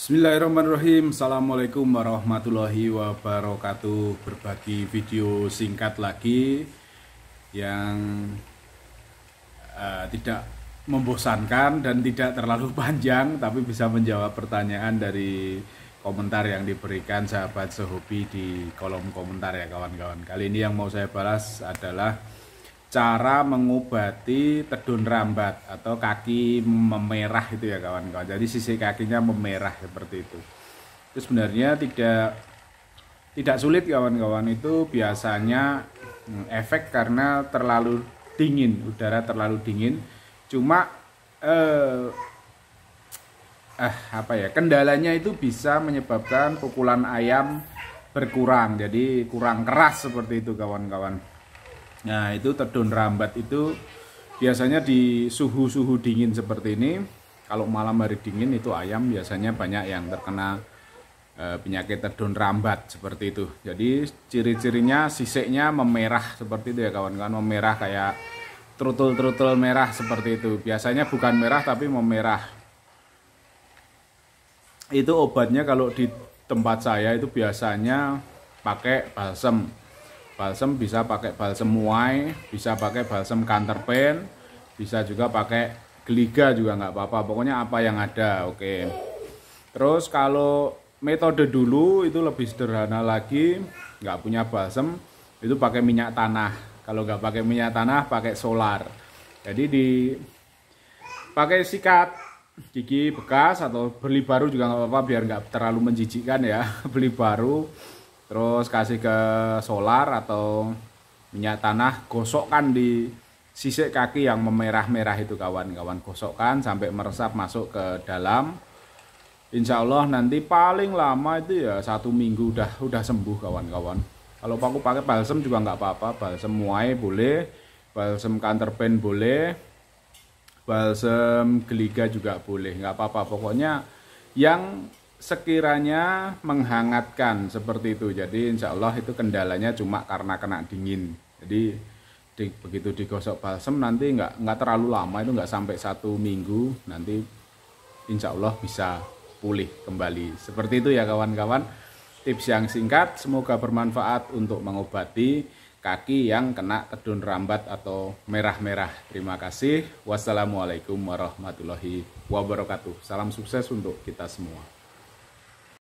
Bismillahirrahmanirrahim Assalamualaikum warahmatullahi wabarakatuh Berbagi video singkat lagi Yang uh, tidak membosankan dan tidak terlalu panjang Tapi bisa menjawab pertanyaan dari komentar yang diberikan sahabat sehobi di kolom komentar ya kawan-kawan Kali ini yang mau saya balas adalah cara mengobati tedun rambat atau kaki memerah itu ya kawan-kawan. Jadi sisi kakinya memerah seperti itu. Itu sebenarnya tidak tidak sulit kawan-kawan itu biasanya hmm, efek karena terlalu dingin, udara terlalu dingin. Cuma eh, eh apa ya? Kendalanya itu bisa menyebabkan pukulan ayam berkurang. Jadi kurang keras seperti itu kawan-kawan. Nah, itu terdun rambat itu biasanya di suhu-suhu dingin seperti ini, kalau malam hari dingin itu ayam biasanya banyak yang terkena e, penyakit terdun rambat seperti itu. Jadi ciri-cirinya sisiknya memerah seperti itu ya kawan-kawan, memerah kayak trutul-trutul merah seperti itu. Biasanya bukan merah tapi memerah. Itu obatnya kalau di tempat saya itu biasanya pakai balsam balsem bisa pakai balsem muai bisa pakai balsem pen, bisa juga pakai geliga juga nggak apa-apa pokoknya apa yang ada oke terus kalau metode dulu itu lebih sederhana lagi nggak punya balsem itu pakai minyak tanah kalau nggak pakai minyak tanah pakai solar jadi di pakai sikat gigi bekas atau beli baru juga nggak apa-apa biar nggak terlalu menjijikkan ya beli baru terus kasih ke solar atau minyak tanah gosokkan di sisik kaki yang memerah-merah itu kawan-kawan gosokkan sampai meresap masuk ke dalam Insya Allah nanti paling lama itu ya satu minggu udah udah sembuh kawan-kawan kalau Paku pakai balsem juga nggak apa-apa balsem muai boleh balsem pen boleh balsem geliga juga boleh nggak apa-apa pokoknya yang sekiranya menghangatkan seperti itu. Jadi insya Allah itu kendalanya cuma karena kena dingin. Jadi di, begitu digosok balsem nanti nggak nggak terlalu lama itu nggak sampai satu minggu nanti insya Allah bisa pulih kembali. Seperti itu ya kawan-kawan. Tips yang singkat semoga bermanfaat untuk mengobati kaki yang kena kedun rambat atau merah-merah. Terima kasih. Wassalamualaikum warahmatullahi wabarakatuh. Salam sukses untuk kita semua.